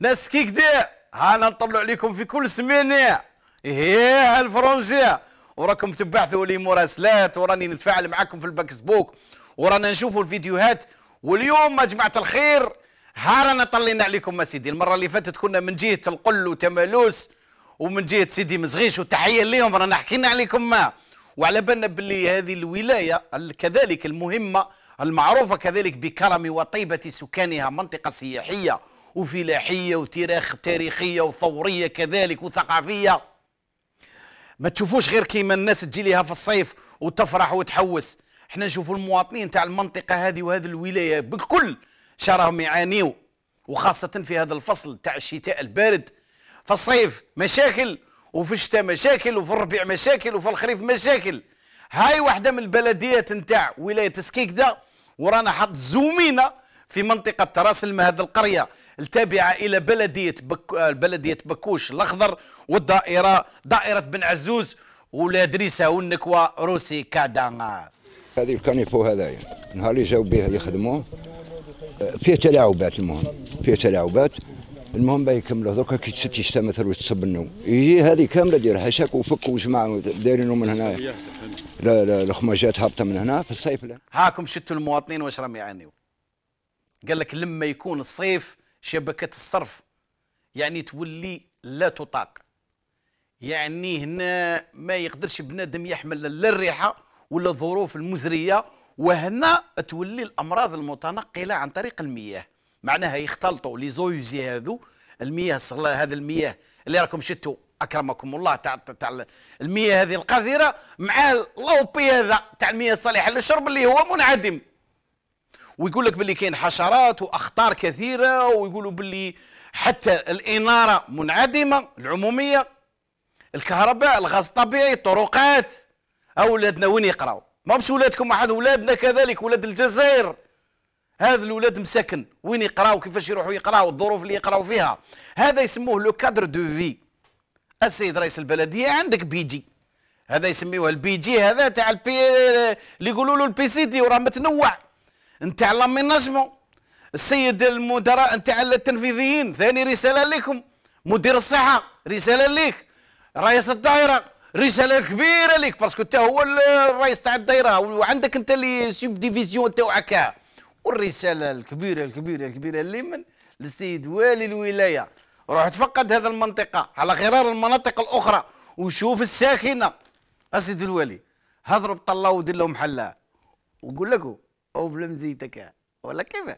ناس كي كدا انا نطلع عليكم في كل سمانه ايه الفرنسيه وراكم تبعثوا لي مراسلات وراني نتفاعل معاكم في البكسبوك ورانا نشوفوا الفيديوهات واليوم يا جماعه الخير ها رانا طلينا عليكم يا سيدي المره اللي فاتت كنا من جهه القل وتمالوس ومن جهه سيدي مزغيش وتحيه ليهم رانا حكينا عليكم ما وعلى بالنا باللي هذه الولايه كذلك المهمه المعروفه كذلك بكرم وطيبه سكانها منطقه سياحيه وفلاحية وتاريخ تاريخية وثورية كذلك وثقافية ما تشوفوش غير كيما الناس تجي ليها في الصيف وتفرح وتحوس احنا نشوفوا المواطنين تاع المنطقة هذه وهذه الولاية بالكل شراهم يعانيو وخاصة في هذا الفصل تاع الشتاء البارد في الصيف مشاكل وفي الشتاء مشاكل وفي الربيع مشاكل وفي الخريف مشاكل هاي واحدة من البلديات نتاع ولاية سكيكدا ورانا حط زومينا في منطقة تراسلم هذه القرية التابعة إلى بلدية بك آه، بلدية بكوش الأخضر والدائرة دائرة بن عزوز ولا دريسة والنكوة روسي كادانا هذه الكانيفو هذايا نهار اللي جاو به يخدموه آه، فيه تلاعبات المهم فيه تلاعبات المهم باه يكملوا دركا كي شتا تمثل وتصب النوم يجي هذه كامله دير حشاك وفك وجمع دايرينهم من هنا لا لا الخماجات هابطه من هنا في الصيف لا هاكم شتوا المواطنين واش راهم يعانيوا قال لك لما يكون الصيف شبكة الصرف يعني تولي لا تطاق يعني هنا ما يقدرش بنادم يحمل لا الريحة ولا الظروف المزرية وهنا تولي الأمراض المتنقلة عن طريق المياه معناها يختلطوا لي زويزي هذو المياه هذه المياه اللي راكم شتوا اكرمكم الله تاع تاع المياه هذه القذره مع لوبي هذا تاع المياه الصالحه للشرب اللي هو منعدم ويقول لك باللي كاين حشرات واخطار كثيره ويقولوا باللي حتى الاناره منعدمه العموميه الكهرباء الغاز الطبيعي الطرقات اولادنا وين يقراو ما مش ولادكم احد ولادنا كذلك ولاد الجزائر هذا الولاد مساكن وين يقراو كيفاش يروحوا يقراو الظروف اللي يقراو فيها هذا يسموه لو كادر دو في السيد رئيس البلديه عندك بيجي هذا يسميوه البي جي هذا تاع البي اللي يقولوا له البي سي دي وراه متنوع انت على من نجمه السيد المدراء انت على التنفيذيين ثاني رساله لكم مدير الصحه رساله ليك رئيس الدائره رساله كبيره ليك باسكو انت هو الرئيس تاع الدائره وعندك انت لي سوب ديفيزيون تاعك والرساله الكبيره الكبيره الكبيره اللي من للسيد والي الولايه روح تفقد هذه المنطقه على غرار المناطق الاخرى وشوف الساكنه السيد الوالي هضرب طلا ودير لهم حله وقول لكم او فلمزيتك ولا كيف